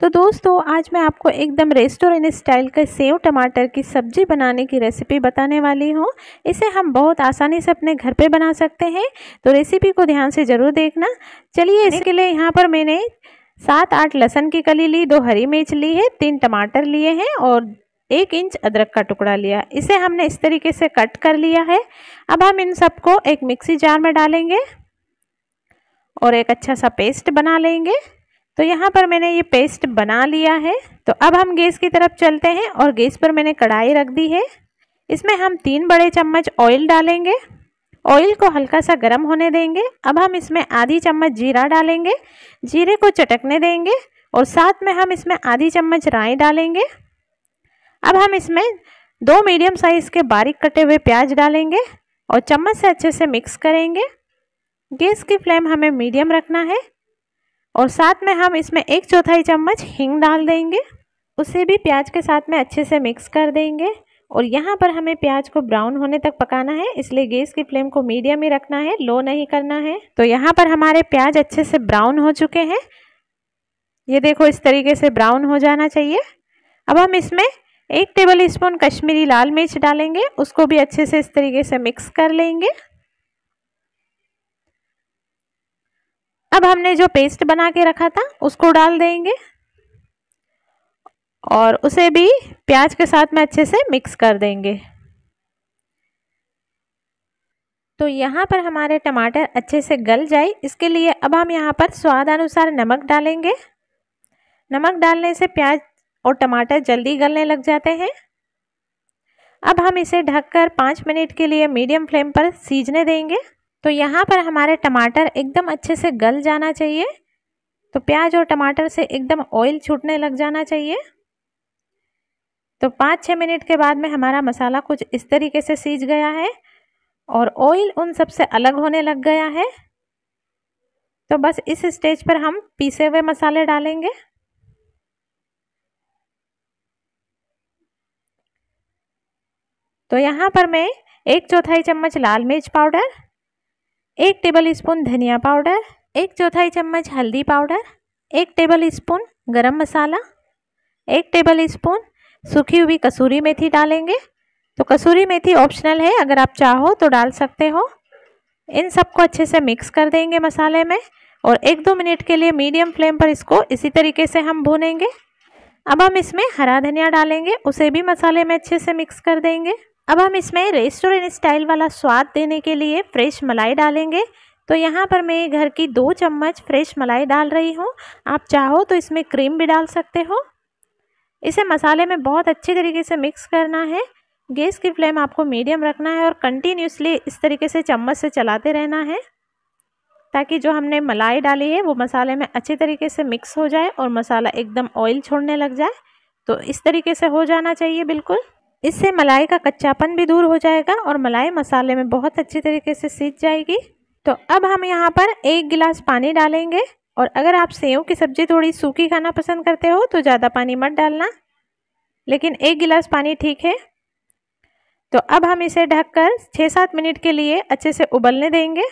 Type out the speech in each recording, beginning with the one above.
तो दोस्तों आज मैं आपको एकदम रेस्टोरेंट स्टाइल का सेव टमाटर की सब्ज़ी बनाने की रेसिपी बताने वाली हूँ इसे हम बहुत आसानी से अपने घर पे बना सकते हैं तो रेसिपी को ध्यान से ज़रूर देखना चलिए इसके लिए यहाँ पर मैंने सात आठ लहसन की कली ली दो हरी मिर्च ली है तीन टमाटर लिए हैं और एक इंच अदरक का टुकड़ा लिया इसे हमने इस तरीके से कट कर लिया है अब हम इन सबको एक मिक्सी जार में डालेंगे और एक अच्छा सा पेस्ट बना लेंगे तो यहाँ पर मैंने ये पेस्ट बना लिया है तो अब हम गैस की तरफ चलते हैं और गैस पर मैंने कढ़ाई रख दी है इसमें हम तीन बड़े चम्मच ऑयल डालेंगे ऑयल को हल्का सा गर्म होने देंगे अब हम इसमें आधी चम्मच जीरा डालेंगे जीरे को चटकने देंगे और साथ में हम इसमें आधी चम्मच राई डालेंगे अब हम इसमें दो मीडियम साइज़ के बारीक कटे हुए प्याज डालेंगे और चम्मच से अच्छे से मिक्स करेंगे गैस की फ्लेम हमें मीडियम रखना है और साथ में हम इसमें एक चौथाई चम्मच हींग डाल देंगे उसे भी प्याज के साथ में अच्छे से मिक्स कर देंगे और यहाँ पर हमें प्याज को ब्राउन होने तक पकाना है इसलिए गैस की फ्लेम को मीडियम ही रखना है लो नहीं करना है तो यहाँ पर हमारे प्याज अच्छे से ब्राउन हो चुके हैं ये देखो इस तरीके से ब्राउन हो जाना चाहिए अब हम इसमें एक टेबल स्पून कश्मीरी लाल मिर्च डालेंगे उसको भी अच्छे से इस तरीके से मिक्स कर लेंगे अब हमने जो पेस्ट बना के रखा था उसको डाल देंगे और उसे भी प्याज के साथ में अच्छे से मिक्स कर देंगे तो यहाँ पर हमारे टमाटर अच्छे से गल जाए इसके लिए अब हम यहाँ पर स्वाद अनुसार नमक डालेंगे नमक डालने से प्याज और टमाटर जल्दी गलने लग जाते हैं अब हम इसे ढककर पाँच मिनट के लिए मीडियम फ्लेम पर सीजने देंगे तो यहाँ पर हमारे टमाटर एकदम अच्छे से गल जाना चाहिए तो प्याज और टमाटर से एकदम ऑयल छूटने लग जाना चाहिए तो पाँच छः मिनट के बाद में हमारा मसाला कुछ इस तरीके से सीज गया है और ऑयल उन सब से अलग होने लग गया है तो बस इस स्टेज पर हम पीसे हुए मसाले डालेंगे तो यहाँ पर मैं एक चौथाई चम्मच लाल मिर्च पाउडर एक टेबल स्पून धनिया पाउडर एक चौथाई चम्मच हल्दी पाउडर एक टेबल स्पून गर्म मसाला एक टेबल स्पून सूखी हुई कसूरी मेथी डालेंगे तो कसूरी मेथी ऑप्शनल है अगर आप चाहो तो डाल सकते हो इन सबको अच्छे से मिक्स कर देंगे मसाले में और एक दो मिनट के लिए मीडियम फ्लेम पर इसको इसी तरीके से हम भूनेंगे अब हम इसमें हरा धनिया डालेंगे उसे भी मसाले में अच्छे से मिक्स कर देंगे अब हम इसमें रेस्टोरेंट स्टाइल वाला स्वाद देने के लिए फ्रेश मलाई डालेंगे तो यहाँ पर मैं घर की दो चम्मच फ्रेश मलाई डाल रही हूँ आप चाहो तो इसमें क्रीम भी डाल सकते हो इसे मसाले में बहुत अच्छे तरीके से मिक्स करना है गैस की फ्लेम आपको मीडियम रखना है और कंटिन्यूसली इस तरीके से चम्मच से चलाते रहना है ताकि जो हमने मलाई डाली है वो मसाले में अच्छे तरीके से मिक्स हो जाए और मसाला एकदम ऑयल छोड़ने लग जाए तो इस तरीके से हो जाना चाहिए बिल्कुल इससे मलाई का कच्चापन भी दूर हो जाएगा और मलाई मसाले में बहुत अच्छी तरीके से सीज जाएगी तो अब हम यहाँ पर एक गिलास पानी डालेंगे और अगर आप सेव की सब्ज़ी थोड़ी सूखी खाना पसंद करते हो तो ज़्यादा पानी मत डालना लेकिन एक गिलास पानी ठीक है तो अब हम इसे ढककर छः सात मिनट के लिए अच्छे से उबलने देंगे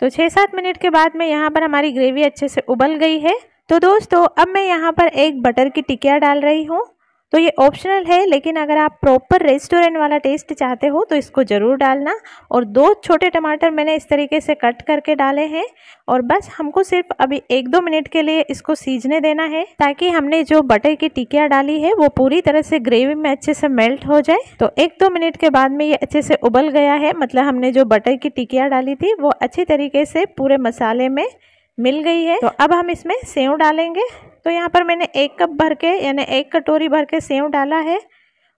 तो छः सात मिनट के बाद में यहाँ पर हमारी ग्रेवी अच्छे से उबल गई है तो दोस्तों अब मैं यहाँ पर एक बटर की टिकिया डाल रही हूँ तो ये ऑप्शनल है लेकिन अगर आप प्रॉपर रेस्टोरेंट वाला टेस्ट चाहते हो तो इसको ज़रूर डालना और दो छोटे टमाटर मैंने इस तरीके से कट करके डाले हैं और बस हमको सिर्फ अभी एक दो मिनट के लिए इसको सीजने देना है ताकि हमने जो बटर की टिकिया डाली है वो पूरी तरह से ग्रेवी में अच्छे से मेल्ट हो जाए तो एक दो मिनट के बाद में ये अच्छे से उबल गया है मतलब हमने जो बटर की टिकिया डाली थी वो अच्छी तरीके से पूरे मसाले में मिल गई है तो अब हम इसमें सेव डालेंगे तो यहाँ पर मैंने एक कप भर के यानी एक कटोरी भर के सेव डाला है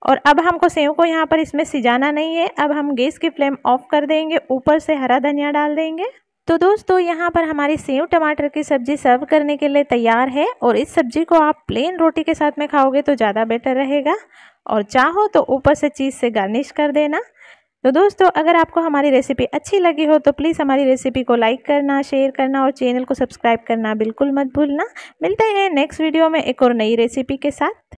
और अब हमको सेव को यहाँ पर इसमें सिजाना नहीं है अब हम गैस की फ्लेम ऑफ कर देंगे ऊपर से हरा धनिया डाल देंगे तो दोस्तों यहाँ पर हमारी सेव टमाटर की सब्ज़ी सर्व करने के लिए तैयार है और इस सब्ज़ी को आप प्लेन रोटी के साथ में खाओगे तो ज़्यादा बेटर रहेगा और चाहो तो ऊपर से चीज़ से गार्निश कर देना तो दोस्तों अगर आपको हमारी रेसिपी अच्छी लगी हो तो प्लीज़ हमारी रेसिपी को लाइक करना शेयर करना और चैनल को सब्सक्राइब करना बिल्कुल मत भूलना मिलते हैं नेक्स्ट वीडियो में एक और नई रेसिपी के साथ